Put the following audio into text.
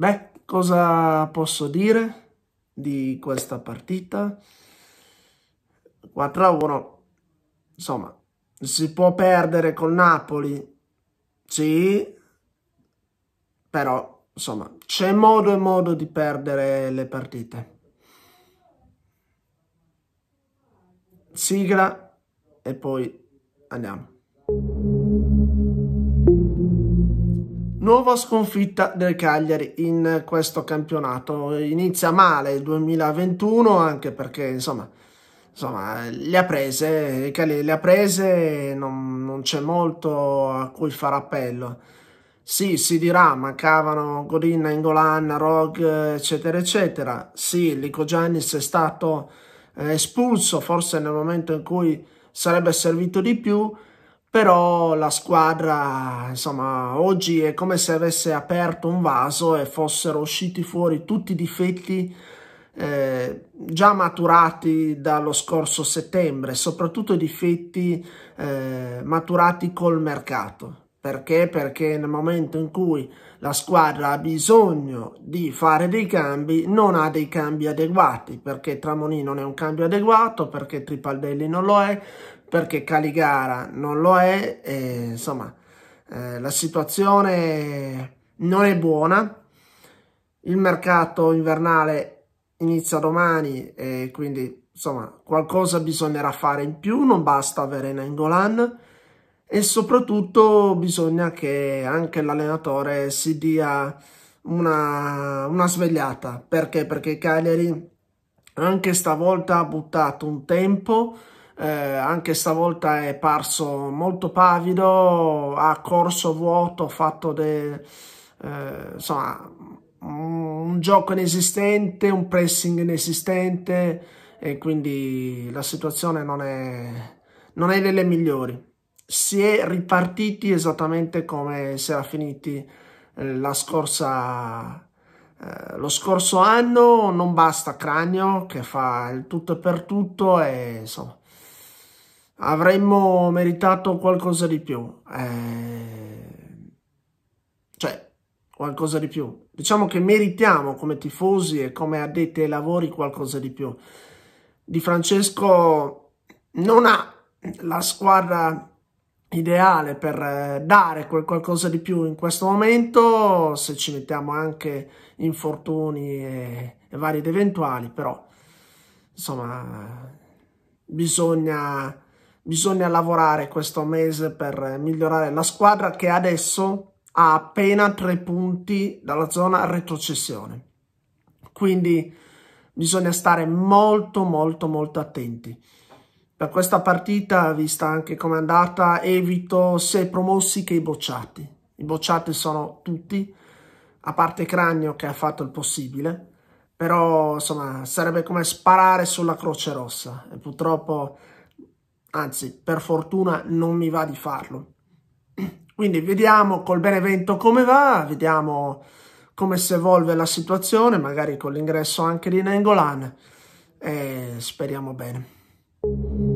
Beh, cosa posso dire di questa partita? 4-1, a insomma, si può perdere col Napoli? Sì, però, insomma, c'è modo e modo di perdere le partite. Sigla e poi andiamo. Nuova sconfitta del Cagliari in questo campionato. Inizia male il 2021 anche perché insomma, insomma le ha prese, il Cagliari le ha prese, non, non c'è molto a cui fare appello. Sì, si dirà, mancavano Godin, Ingolan, Rog, eccetera, eccetera. Sì, Lico Giannis è stato eh, espulso forse nel momento in cui sarebbe servito di più, però la squadra, insomma, oggi è come se avesse aperto un vaso e fossero usciti fuori tutti i difetti eh, già maturati dallo scorso settembre, soprattutto i difetti eh, maturati col mercato. Perché? Perché nel momento in cui la squadra ha bisogno di fare dei cambi, non ha dei cambi adeguati, perché Tramoni non è un cambio adeguato, perché Tripaldelli non lo è, perché Caligara non lo è, e, insomma eh, la situazione non è buona, il mercato invernale inizia domani e quindi insomma qualcosa bisognerà fare in più, non basta avere Nengolan e soprattutto bisogna che anche l'allenatore si dia una, una svegliata. Perché? Perché Cagliari anche stavolta ha buttato un tempo, eh, anche stavolta è parso molto pavido, ha corso vuoto, ha fatto dei... Eh, insomma, un gioco inesistente, un pressing inesistente e quindi la situazione non è, non è delle migliori si è ripartiti esattamente come si era finiti eh, la scorsa eh, lo scorso anno non basta Cranio che fa il tutto e per tutto e insomma avremmo meritato qualcosa di più eh, cioè qualcosa di più diciamo che meritiamo come tifosi e come addetti ai lavori qualcosa di più Di Francesco non ha la squadra ideale per eh, dare quel qualcosa di più in questo momento, se ci mettiamo anche infortuni e, e vari ed eventuali, però insomma bisogna, bisogna lavorare questo mese per migliorare la squadra che adesso ha appena tre punti dalla zona retrocessione. Quindi bisogna stare molto molto molto attenti. Per questa partita, vista anche come è andata, evito sia i promossi che i bocciati. I bocciati sono tutti, a parte Cranio che ha fatto il possibile, però insomma sarebbe come sparare sulla Croce Rossa e purtroppo, anzi per fortuna, non mi va di farlo. Quindi vediamo col Benevento come va, vediamo come si evolve la situazione, magari con l'ingresso anche di Nengolan e speriamo bene.